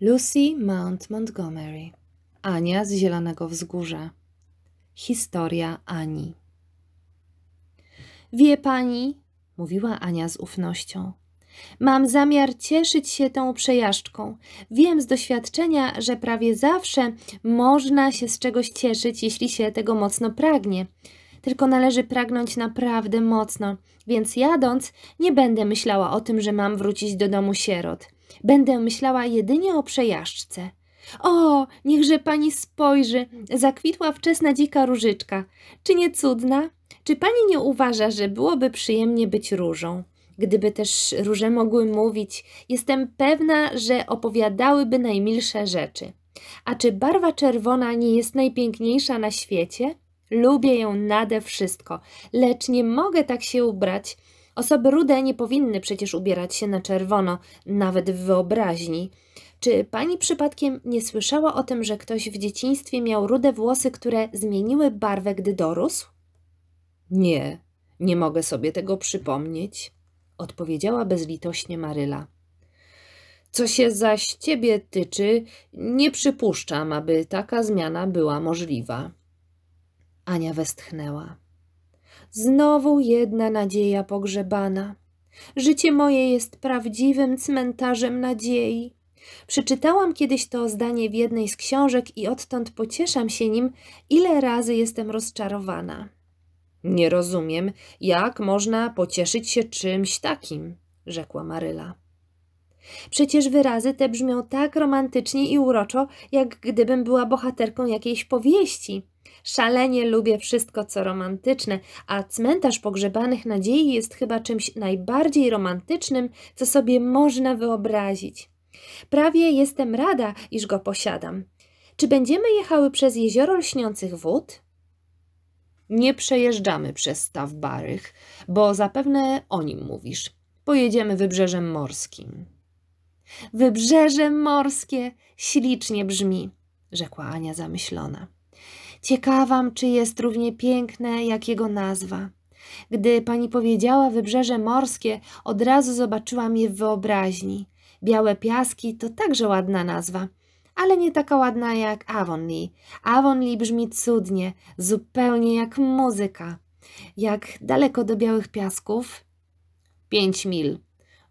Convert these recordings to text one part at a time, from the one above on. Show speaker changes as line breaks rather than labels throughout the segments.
Lucy Mount Montgomery. Ania z Zielonego Wzgórza. Historia Ani. Wie pani, mówiła Ania z ufnością. Mam zamiar cieszyć się tą przejażdżką. Wiem z doświadczenia, że prawie zawsze można się z czegoś cieszyć, jeśli się tego mocno pragnie. Tylko należy pragnąć naprawdę mocno, więc jadąc, nie będę myślała o tym, że mam wrócić do domu sierot. Będę myślała jedynie o przejażdżce. O, niechże pani spojrzy, zakwitła wczesna dzika różyczka. Czy nie cudna? Czy pani nie uważa, że byłoby przyjemnie być różą? Gdyby też róże mogły mówić, jestem pewna, że opowiadałyby najmilsze rzeczy. A czy barwa czerwona nie jest najpiękniejsza na świecie? Lubię ją nade wszystko, lecz nie mogę tak się ubrać, Osoby rude nie powinny przecież ubierać się na czerwono, nawet w wyobraźni. Czy pani przypadkiem nie słyszała o tym, że ktoś w dzieciństwie miał rude włosy, które zmieniły barwę, gdy dorósł? Nie, nie mogę sobie tego przypomnieć, odpowiedziała bezlitośnie Maryla. Co się zaś ciebie tyczy, nie przypuszczam, aby taka zmiana była możliwa. Ania westchnęła. Znowu jedna nadzieja pogrzebana. Życie moje jest prawdziwym cmentarzem nadziei. Przeczytałam kiedyś to zdanie w jednej z książek i odtąd pocieszam się nim, ile razy jestem rozczarowana. Nie rozumiem, jak można pocieszyć się czymś takim, rzekła Maryla. Przecież wyrazy te brzmią tak romantycznie i uroczo, jak gdybym była bohaterką jakiejś powieści. Szalenie lubię wszystko, co romantyczne, a cmentarz pogrzebanych nadziei jest chyba czymś najbardziej romantycznym, co sobie można wyobrazić. Prawie jestem rada, iż go posiadam. Czy będziemy jechały przez jezioro lśniących wód? Nie przejeżdżamy przez staw barych, bo zapewne o nim mówisz. Pojedziemy wybrzeżem morskim. Wybrzeże morskie ślicznie brzmi, rzekła Ania zamyślona. Ciekawam, czy jest równie piękne jak jego nazwa. Gdy pani powiedziała wybrzeże morskie, od razu zobaczyłam je w wyobraźni. Białe piaski to także ładna nazwa, ale nie taka ładna jak Avonlea. Avonlea brzmi cudnie, zupełnie jak muzyka. Jak daleko do białych piasków? Pięć mil,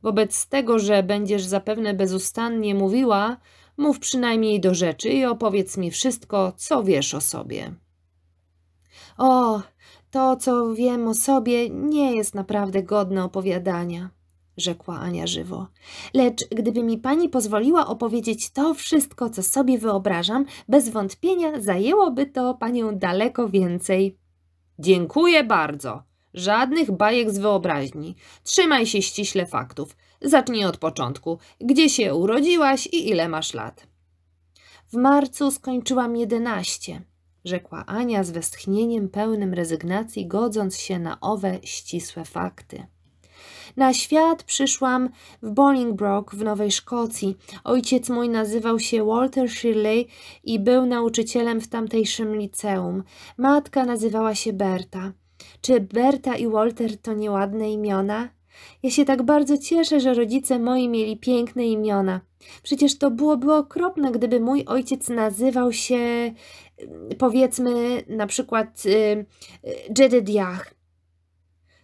Wobec tego, że będziesz zapewne bezustannie mówiła, mów przynajmniej do rzeczy i opowiedz mi wszystko, co wiesz o sobie. O, to, co wiem o sobie, nie jest naprawdę godne opowiadania, rzekła Ania żywo. Lecz gdyby mi pani pozwoliła opowiedzieć to wszystko, co sobie wyobrażam, bez wątpienia zajęłoby to panią daleko więcej. Dziękuję bardzo, Żadnych bajek z wyobraźni. Trzymaj się ściśle faktów. Zacznij od początku. Gdzie się urodziłaś i ile masz lat? W marcu skończyłam jedenaście, rzekła Ania z westchnieniem pełnym rezygnacji, godząc się na owe ścisłe fakty. Na świat przyszłam w Bolingbroke w Nowej Szkocji. Ojciec mój nazywał się Walter Shirley i był nauczycielem w tamtejszym liceum. Matka nazywała się Berta. Czy Berta i Walter to nieładne imiona? Ja się tak bardzo cieszę, że rodzice moi mieli piękne imiona. Przecież to byłoby okropne, gdyby mój ojciec nazywał się, y, powiedzmy, na przykład y, y Jedediah.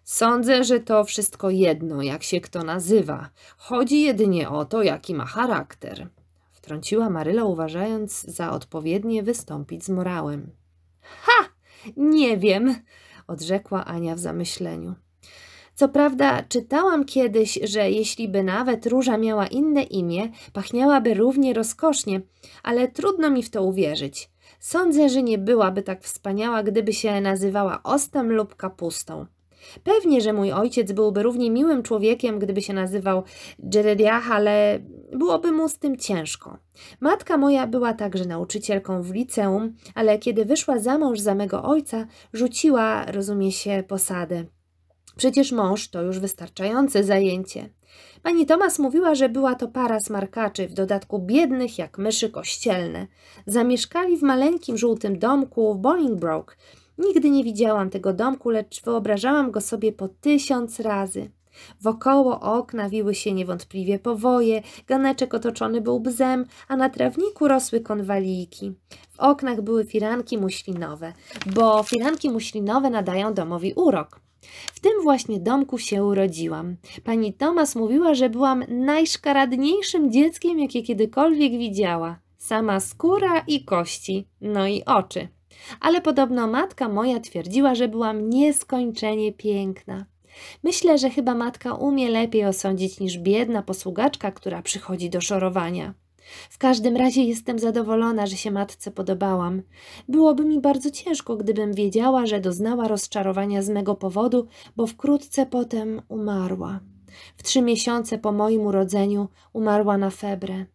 Sądzę, że to wszystko jedno, jak się kto nazywa. Chodzi jedynie o to, jaki ma charakter. Wtrąciła Maryla, uważając za odpowiednie wystąpić z morałem. Ha! Nie wiem, odrzekła Ania w zamyśleniu. Co prawda, czytałam kiedyś, że jeśli by nawet róża miała inne imię, pachniałaby równie rozkosznie, ale trudno mi w to uwierzyć. Sądzę, że nie byłaby tak wspaniała, gdyby się nazywała ostem lub kapustą. Pewnie, że mój ojciec byłby równie miłym człowiekiem, gdyby się nazywał Jerediah, ale byłoby mu z tym ciężko. Matka moja była także nauczycielką w liceum, ale kiedy wyszła za mąż za mego ojca, rzuciła, rozumie się, posadę. Przecież mąż to już wystarczające zajęcie. Pani Tomas mówiła, że była to para smarkaczy, w dodatku biednych jak myszy kościelne. Zamieszkali w maleńkim żółtym domku w Bolingbroke, Nigdy nie widziałam tego domku, lecz wyobrażałam go sobie po tysiąc razy. Wokoło okna wiły się niewątpliwie powoje, ganeczek otoczony był bzem, a na trawniku rosły konwalijki. W oknach były firanki muślinowe, bo firanki muślinowe nadają domowi urok. W tym właśnie domku się urodziłam. Pani Tomas mówiła, że byłam najszkaradniejszym dzieckiem, jakie kiedykolwiek widziała. Sama skóra i kości, no i oczy. Ale podobno matka moja twierdziła, że byłam nieskończenie piękna. Myślę, że chyba matka umie lepiej osądzić niż biedna posługaczka, która przychodzi do szorowania. W każdym razie jestem zadowolona, że się matce podobałam. Byłoby mi bardzo ciężko, gdybym wiedziała, że doznała rozczarowania z mego powodu, bo wkrótce potem umarła. W trzy miesiące po moim urodzeniu umarła na febrę.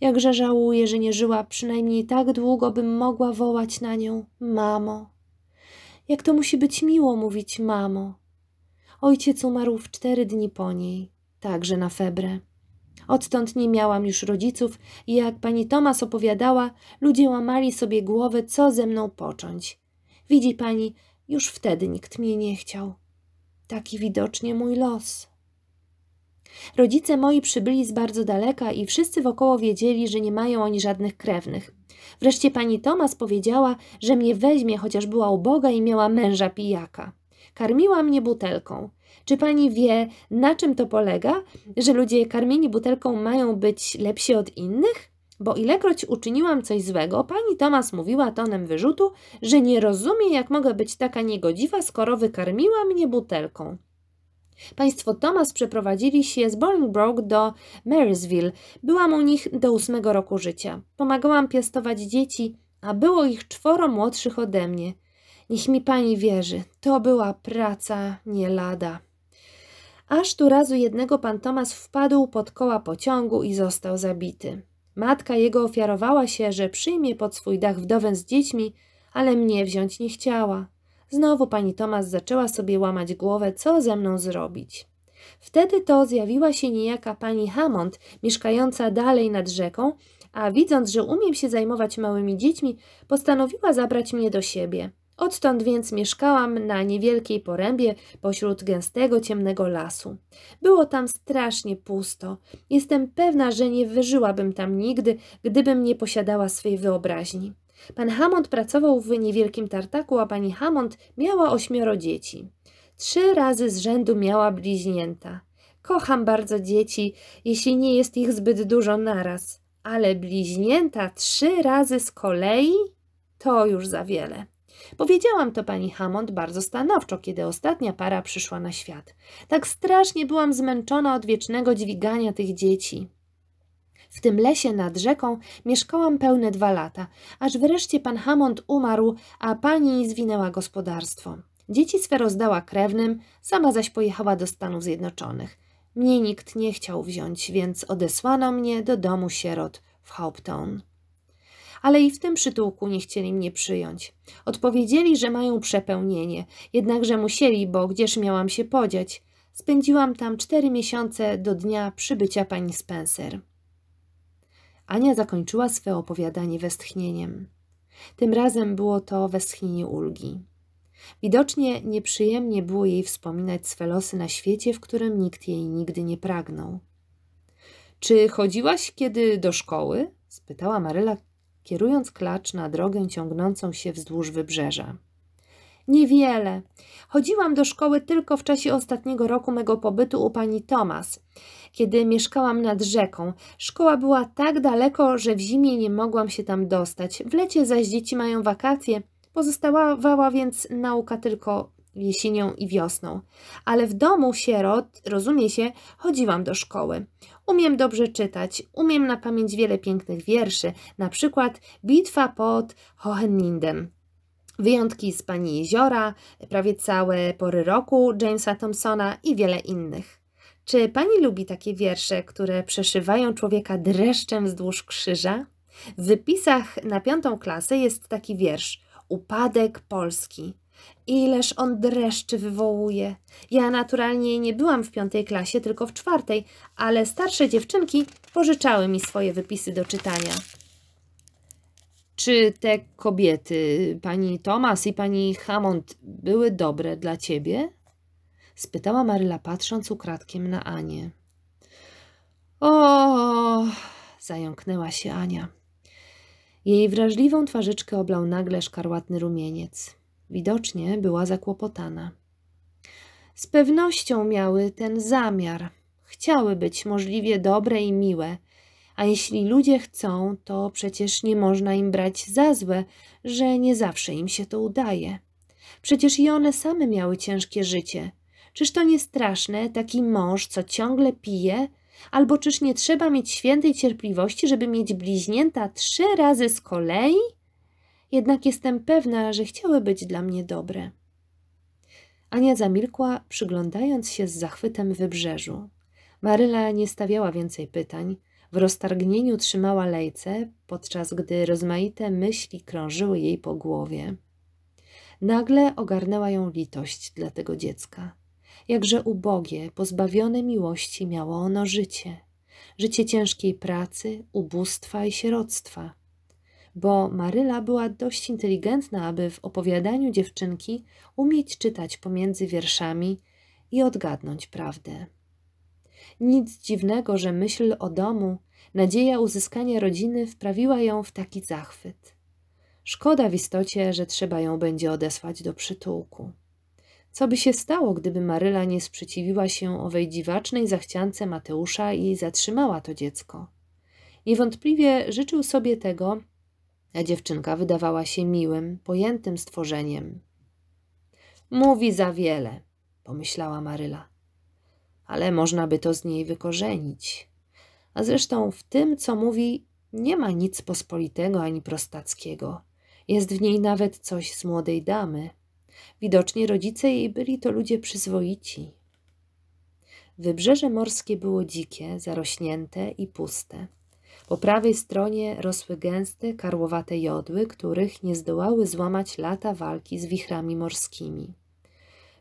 Jakże żałuję, że nie żyła przynajmniej tak długo, bym mogła wołać na nią mamo. Jak to musi być miło mówić mamo. Ojciec umarł w cztery dni po niej, także na febrę. Odtąd nie miałam już rodziców i jak pani Tomas opowiadała, ludzie łamali sobie głowę, co ze mną począć. Widzi pani, już wtedy nikt mnie nie chciał. Taki widocznie mój los. Rodzice moi przybyli z bardzo daleka i wszyscy wokoło wiedzieli, że nie mają oni żadnych krewnych. Wreszcie pani Tomas powiedziała, że mnie weźmie, chociaż była uboga i miała męża pijaka. Karmiła mnie butelką. Czy pani wie, na czym to polega, że ludzie karmieni butelką mają być lepsi od innych? Bo ilekroć uczyniłam coś złego, pani Tomas mówiła tonem wyrzutu, że nie rozumie, jak mogę być taka niegodziwa, skoro wykarmiła mnie butelką. Państwo Thomas przeprowadzili się z Bolingbroke do Marysville. Byłam u nich do ósmego roku życia. Pomagałam piastować dzieci, a było ich czworo młodszych ode mnie. Niech mi pani wierzy, to była praca nie lada. Aż tu razu jednego pan Tomas wpadł pod koła pociągu i został zabity. Matka jego ofiarowała się, że przyjmie pod swój dach wdowę z dziećmi, ale mnie wziąć nie chciała. Znowu pani Tomasz zaczęła sobie łamać głowę, co ze mną zrobić. Wtedy to zjawiła się niejaka pani Hammond, mieszkająca dalej nad rzeką, a widząc, że umiem się zajmować małymi dziećmi, postanowiła zabrać mnie do siebie. Odtąd więc mieszkałam na niewielkiej porębie pośród gęstego, ciemnego lasu. Było tam strasznie pusto. Jestem pewna, że nie wyżyłabym tam nigdy, gdybym nie posiadała swej wyobraźni. Pan Hammond pracował w niewielkim tartaku, a pani Hammond miała ośmioro dzieci. Trzy razy z rzędu miała bliźnięta. Kocham bardzo dzieci, jeśli nie jest ich zbyt dużo naraz, ale bliźnięta trzy razy z kolei to już za wiele. Powiedziałam to pani Hammond bardzo stanowczo, kiedy ostatnia para przyszła na świat. Tak strasznie byłam zmęczona od wiecznego dźwigania tych dzieci w tym lesie nad rzeką mieszkałam pełne dwa lata, aż wreszcie pan Hammond umarł, a pani zwinęła gospodarstwo. Dzieci swe rozdała krewnym, sama zaś pojechała do Stanów Zjednoczonych. Mnie nikt nie chciał wziąć, więc odesłano mnie do domu sierot w Hopetown. Ale i w tym przytułku nie chcieli mnie przyjąć. Odpowiedzieli, że mają przepełnienie, jednakże musieli, bo gdzież miałam się podziać. Spędziłam tam cztery miesiące do dnia przybycia pani Spencer. Ania zakończyła swe opowiadanie westchnieniem. Tym razem było to westchnienie ulgi. Widocznie nieprzyjemnie było jej wspominać swe losy na świecie, w którym nikt jej nigdy nie pragnął. Czy chodziłaś kiedy do szkoły? spytała Maryla, kierując klacz na drogę ciągnącą się wzdłuż wybrzeża. Niewiele. Chodziłam do szkoły tylko w czasie ostatniego roku mego pobytu u pani Tomas, kiedy mieszkałam nad rzeką. Szkoła była tak daleko, że w zimie nie mogłam się tam dostać. W lecie zaś dzieci mają wakacje, pozostawała więc nauka tylko jesienią i wiosną. Ale w domu sierot, rozumie się, chodziłam do szkoły. Umiem dobrze czytać, umiem na pamięć wiele pięknych wierszy, na przykład Bitwa pod Hohenlinden Wyjątki z Pani Jeziora, prawie całe pory roku Jamesa Thompsona i wiele innych. Czy Pani lubi takie wiersze, które przeszywają człowieka dreszczem wzdłuż krzyża? W wypisach na piątą klasę jest taki wiersz Upadek Polski. Ileż on dreszczy wywołuje. Ja naturalnie nie byłam w piątej klasie, tylko w czwartej, ale starsze dziewczynki pożyczały mi swoje wypisy do czytania. Czy te kobiety, pani Thomas i pani Hammond, były dobre dla ciebie? spytała Maryla, patrząc ukradkiem na Anię. O! zająknęła się Ania. Jej wrażliwą twarzyczkę oblał nagle szkarłatny rumieniec. Widocznie była zakłopotana. Z pewnością miały ten zamiar. Chciały być możliwie dobre i miłe, a jeśli ludzie chcą, to przecież nie można im brać za złe, że nie zawsze im się to udaje. Przecież i one same miały ciężkie życie. Czyż to nie straszne, taki mąż, co ciągle pije? Albo czyż nie trzeba mieć świętej cierpliwości, żeby mieć bliźnięta trzy razy z kolei? Jednak jestem pewna, że chciały być dla mnie dobre. Ania zamilkła, przyglądając się z zachwytem wybrzeżu. Maryla nie stawiała więcej pytań. W roztargnieniu trzymała lejce, podczas gdy rozmaite myśli krążyły jej po głowie. Nagle ogarnęła ją litość dla tego dziecka. Jakże ubogie, pozbawione miłości miało ono życie. Życie ciężkiej pracy, ubóstwa i sieroctwa. Bo Maryla była dość inteligentna, aby w opowiadaniu dziewczynki umieć czytać pomiędzy wierszami i odgadnąć prawdę. Nic dziwnego, że myśl o domu, nadzieja uzyskania rodziny wprawiła ją w taki zachwyt. Szkoda w istocie, że trzeba ją będzie odesłać do przytułku. Co by się stało, gdyby Maryla nie sprzeciwiła się owej dziwacznej zachciance Mateusza i zatrzymała to dziecko? Niewątpliwie życzył sobie tego, a dziewczynka wydawała się miłym, pojętym stworzeniem. Mówi za wiele, pomyślała Maryla ale można by to z niej wykorzenić. A zresztą w tym, co mówi, nie ma nic pospolitego ani prostackiego. Jest w niej nawet coś z młodej damy. Widocznie rodzice jej byli to ludzie przyzwoici. Wybrzeże morskie było dzikie, zarośnięte i puste. Po prawej stronie rosły gęste, karłowate jodły, których nie zdołały złamać lata walki z wichrami morskimi.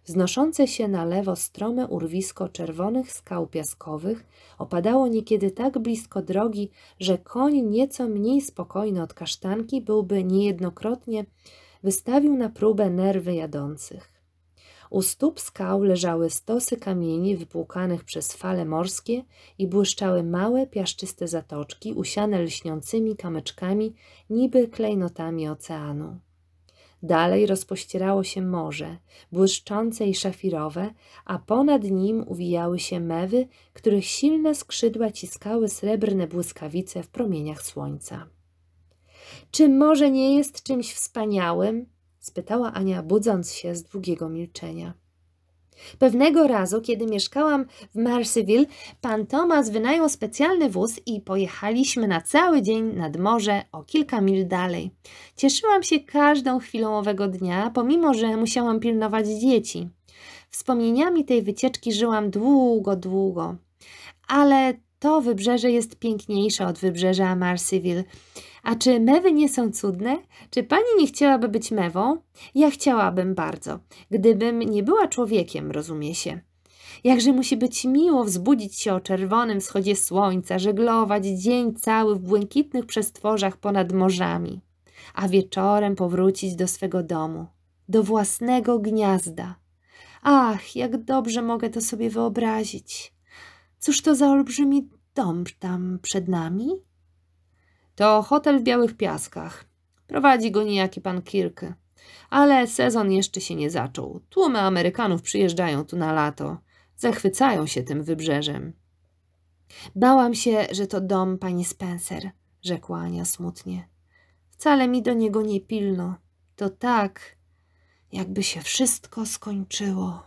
Znoszące się na lewo strome urwisko czerwonych skał piaskowych opadało niekiedy tak blisko drogi, że koń nieco mniej spokojny od kasztanki byłby niejednokrotnie wystawił na próbę nerwy jadących. U stóp skał leżały stosy kamieni wypłukanych przez fale morskie i błyszczały małe, piaszczyste zatoczki usiane lśniącymi kamyczkami, niby klejnotami oceanu. Dalej rozpościerało się morze, błyszczące i szafirowe, a ponad nim uwijały się mewy, których silne skrzydła ciskały srebrne błyskawice w promieniach słońca. Czy morze nie jest czymś wspaniałym? spytała Ania, budząc się z długiego milczenia. Pewnego razu, kiedy mieszkałam w Marcyville, pan Thomas wynajął specjalny wóz i pojechaliśmy na cały dzień nad morze o kilka mil dalej. Cieszyłam się każdą chwilą owego dnia, pomimo że musiałam pilnować dzieci. Wspomnieniami tej wycieczki żyłam długo, długo. Ale to wybrzeże jest piękniejsze od wybrzeża Marcyville. A czy mewy nie są cudne? Czy pani nie chciałaby być mewą? Ja chciałabym bardzo, gdybym nie była człowiekiem, rozumie się. Jakże musi być miło wzbudzić się o czerwonym wschodzie słońca, żeglować dzień cały w błękitnych przestworzach ponad morzami, a wieczorem powrócić do swego domu, do własnego gniazda. Ach, jak dobrze mogę to sobie wyobrazić. Cóż to za olbrzymi dom tam przed nami? To hotel w Białych Piaskach. Prowadzi go niejaki pan Kirk, Ale sezon jeszcze się nie zaczął. Tłumy Amerykanów przyjeżdżają tu na lato. Zachwycają się tym wybrzeżem. Bałam się, że to dom pani Spencer, rzekła Ania smutnie. Wcale mi do niego nie pilno. To tak, jakby się wszystko skończyło.